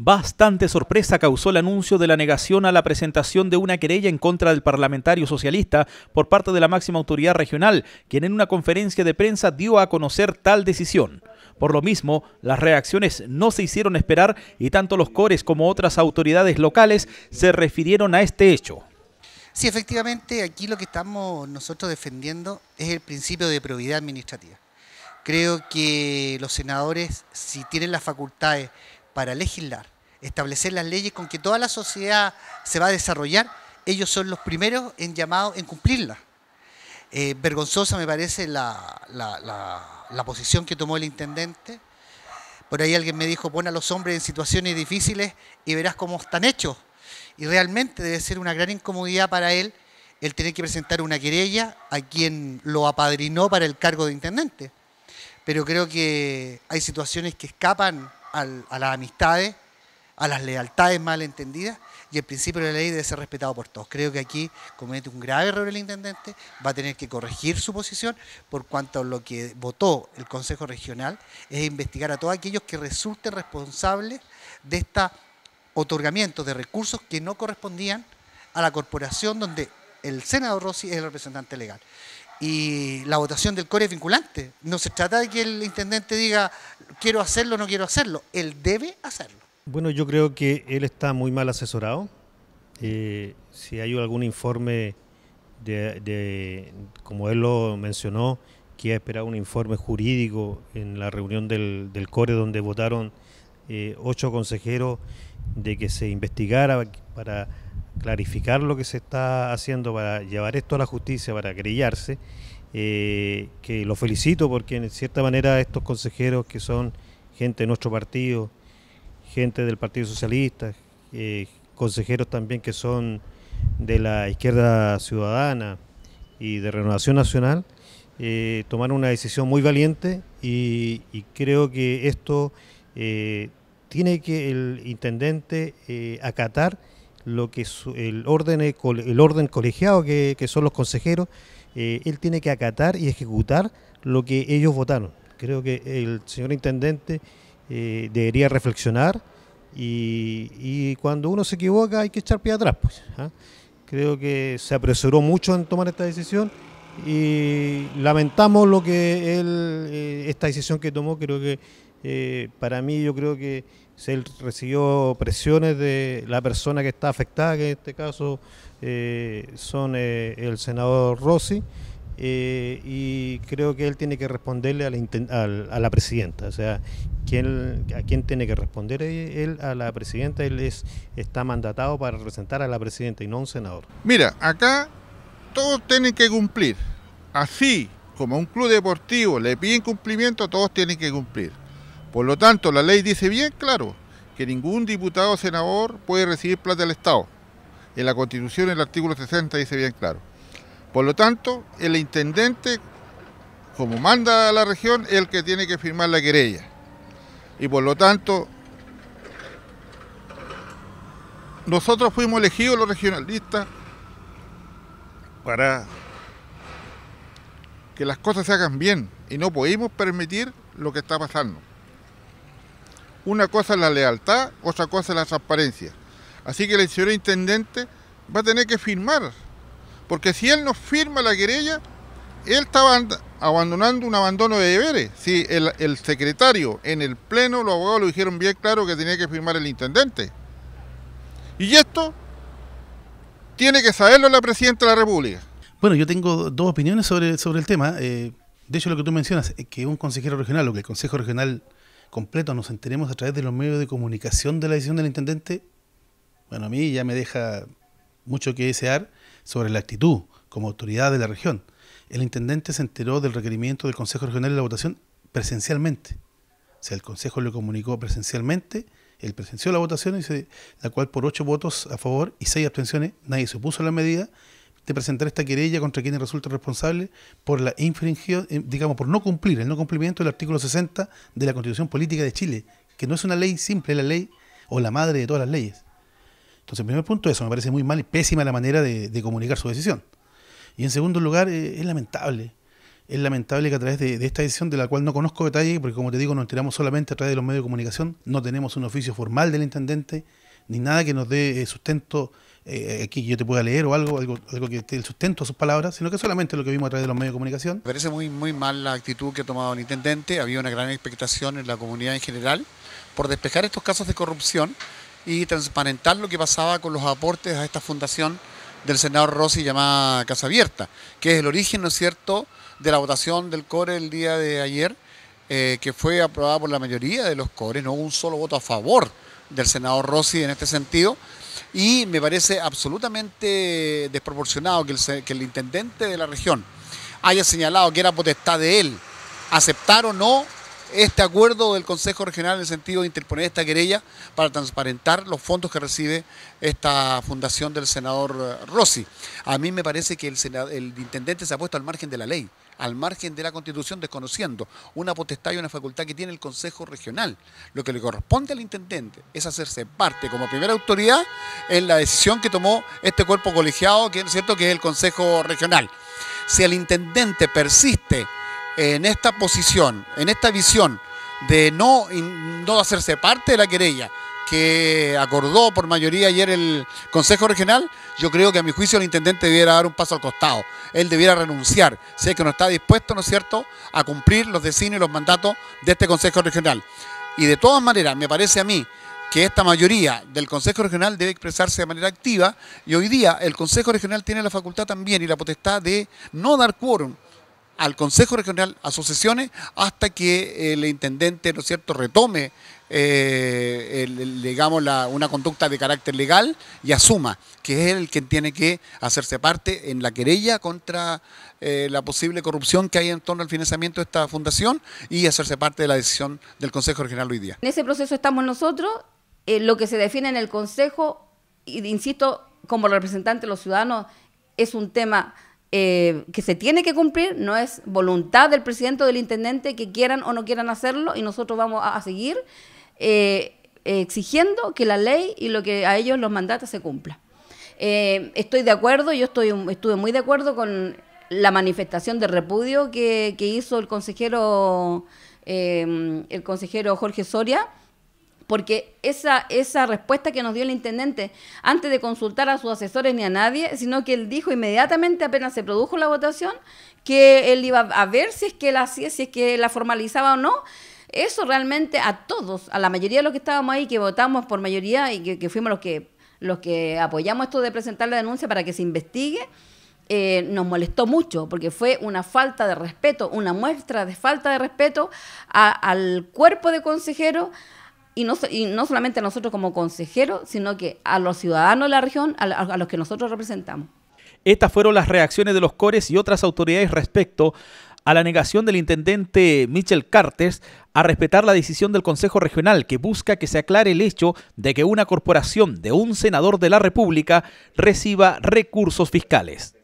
Bastante sorpresa causó el anuncio de la negación a la presentación de una querella en contra del parlamentario socialista por parte de la máxima autoridad regional, quien en una conferencia de prensa dio a conocer tal decisión. Por lo mismo, las reacciones no se hicieron esperar y tanto los CORES como otras autoridades locales se refirieron a este hecho. Sí, efectivamente, aquí lo que estamos nosotros defendiendo es el principio de prioridad administrativa. Creo que los senadores, si tienen las facultades para legislar, establecer las leyes con que toda la sociedad se va a desarrollar, ellos son los primeros en llamado en cumplirlas. Eh, vergonzosa me parece la, la, posición que tomó el intendente. Por ahí alguien me dijo, pon a los hombres en situaciones difíciles y verás cómo están hechos. Y realmente debe ser una gran incomodidad para él el tener que presentar una querella a quien lo apadrinó para el cargo de intendente pero creo que hay situaciones que escapan a las amistades, a las lealtades malentendidas, y el principio de la ley debe ser respetado por todos. Creo que aquí comete un grave error el intendente, va a tener que corregir su posición por cuanto a lo que votó el Consejo Regional, es investigar a todos aquellos que resulten responsables de este otorgamiento de recursos que no correspondían a la corporación donde el senador Rossi es el representante legal. Y la votación del core es vinculante. No se trata de que el intendente diga quiero hacerlo o no quiero hacerlo. Él debe hacerlo. Bueno, yo creo que él está muy mal asesorado. Eh, si hay algún informe de, como él lo mencionó, que ha esperado un informe jurídico en la reunión del, CORE donde votaron eh, ocho consejeros de que se investigara para clarificar lo que se está haciendo para llevar esto a la justicia, para grillarse eh, que lo felicito porque en cierta manera estos consejeros que son gente de nuestro partido, gente del Partido Socialista, eh, consejeros también que son de la izquierda ciudadana y de Renovación Nacional, eh, tomaron una decisión muy valiente y creo que esto tiene que el intendente acatar lo que el orden, el orden colegiado que, son los consejeros, eh, él tiene que acatar y ejecutar lo que ellos votaron. Creo que el señor intendente eh, debería reflexionar y, cuando uno se equivoca hay que echar pie atrás. Pues, ¿ah? Creo que se apresuró mucho en tomar esta decisión y lamentamos lo que eh, esta decisión que tomó. Creo que para mí yo creo que se él recibió presiones de la persona que está afectada, que en este caso eh, son eh, el senador Rossi, eh, y creo que él tiene que responderle a la, presidenta, o sea, ¿a quién tiene que responder e-, él? A la presidenta, él está mandatado para representar a la presidenta y no a un senador. Mira, acá todos tienen que cumplir, así como un club deportivo le piden cumplimiento, todos tienen que cumplir. Por lo tanto, la ley dice bien claro que ningún diputado o senador puede recibir plata del Estado. En la Constitución, el artículo 60 dice bien claro. Por lo tanto, el intendente, como manda a la región, es el que tiene que firmar la querella. Y por lo tanto, nosotros fuimos elegidos los regionalistas para que las cosas se hagan bien y no podemos permitir lo que está pasando. Una cosa es la lealtad, otra cosa es la transparencia. Así que el señor intendente va a tener que firmar, porque si él no firma la querella, él está abandonando un abandono de deberes. Si el, secretario en el pleno, los abogados lo dijeron bien claro que tenía que firmar el intendente. Y esto tiene que saberlo la presidenta de la República. Bueno, yo tengo dos opiniones sobre, sobre el tema. Eh, de hecho, lo que tú mencionas, eh, que un consejero regional o que el Consejo Regional completo nos enteremos a través de los medios de comunicación de la decisión del intendente, bueno, a mí ya me deja mucho que desear sobre la actitud como autoridad de la región. El intendente se enteró del requerimiento del Consejo Regional de la votación presencialmente. O sea, el Consejo le comunicó presencialmente, él presenció la votación, la cual por ocho votos a favor y seis abstenciones, nadie se opuso a la medida presentar esta querella contra quienes resulta responsable por la infringido, eh, digamos, por no cumplir, el no cumplimiento del artículo 60 de la Constitución Política de Chile, que no es una ley simple, la ley o la madre de todas las leyes. Entonces, en primer punto, eso me parece muy mal y pésima la manera de, comunicar su decisión. Y en segundo lugar, eh, es lamentable. Es lamentable que a través de, de, esta decisión, de la cual no conozco detalle, porque como te digo, nos enteramos solamente a través de los medios de comunicación, no tenemos un oficio formal del intendente, ni nada que nos dé eh, sustento eh, aquí aquí yo te pueda leer o algo, algo, que esté el sustento a sus palabras, sino que solamente lo que vimos a través de los medios de comunicación. Me parece muy, muy mal la actitud que ha tomado el intendente, había una gran expectación en la comunidad en general por despejar estos casos de corrupción y transparentar lo que pasaba con los aportes a esta fundación del senador Rossi llamada Casa Abierta, que es el origen, ¿no es cierto?, de la votación del CORE el día de ayer, eh, que fue aprobada por la mayoría de los CORE, no hubo un solo voto a favor del senador Rossi en este sentido. Y me parece absolutamente desproporcionado que el, intendente de la región haya señalado que era potestad de él aceptar o no este acuerdo del Consejo Regional en el sentido de interponer esta querella para transparentar los fondos que recibe esta fundación del senador Rossi. A mí me parece que el, el intendente se ha puesto al margen de la ley al margen de la Constitución, desconociendo una potestad y una facultad que tiene el Consejo Regional. Lo que le corresponde al intendente es hacerse parte como primera autoridad en la decisión que tomó este cuerpo colegiado, que, ¿cierto? que es el Consejo Regional. Si el intendente persiste en esta posición, en esta visión de no, no hacerse parte de la querella, que acordó por mayoría ayer el Consejo Regional, yo creo que a mi juicio el intendente debiera dar un paso al costado. Él debiera renunciar, Sé que no está dispuesto, ¿no es cierto?, a cumplir los designios y los mandatos de este Consejo Regional. Y de todas maneras, me parece a mí que esta mayoría del Consejo Regional debe expresarse de manera activa y hoy día el Consejo Regional tiene la facultad también y la potestad de no dar quórum al Consejo Regional, a sus sesiones, hasta que el intendente, ¿no es cierto?, retome eh, digamos, la, una conducta de carácter legal y asuma que es el que tiene que hacerse parte en la querella contra eh, la posible corrupción que hay en torno al financiamiento de esta fundación y hacerse parte de la decisión del Consejo Regional hoy día. En ese proceso estamos nosotros, eh, lo que se define en el Consejo, insisto, como representante de los ciudadanos, es un tema eh, que se tiene que cumplir, no es voluntad del presidente o del intendente que quieran o no quieran hacerlo y nosotros vamos a seguir eh, exigiendo que la ley y lo que a ellos los mandata se cumpla. Eh, estoy de acuerdo, yo estoy, estuve muy de acuerdo con la manifestación de repudio que, hizo el consejero, eh, el consejero Jorge Soria, porque esa, esa respuesta que nos dio el intendente, antes de consultar a sus asesores ni a nadie, sino que él dijo inmediatamente, apenas se produjo la votación, que él iba a ver si es que la, si es que la formalizaba o no, eso realmente a todos, a la mayoría de los que estábamos ahí, que votamos por mayoría y que, fuimos los que, los que apoyamos esto de presentar la denuncia para que se investigue, eh, nos molestó mucho porque fue una falta de respeto, una muestra de falta de respeto al cuerpo de consejeros y no, y no solamente a nosotros como consejeros, sino que a los ciudadanos de la región, a, a los que nosotros representamos. Estas fueron las reacciones de los CORES y otras autoridades respecto a la negación del intendente Michel Cartes a respetar la decisión del Consejo Regional que busca que se aclare el hecho de que una corporación de un senador de la República reciba recursos fiscales.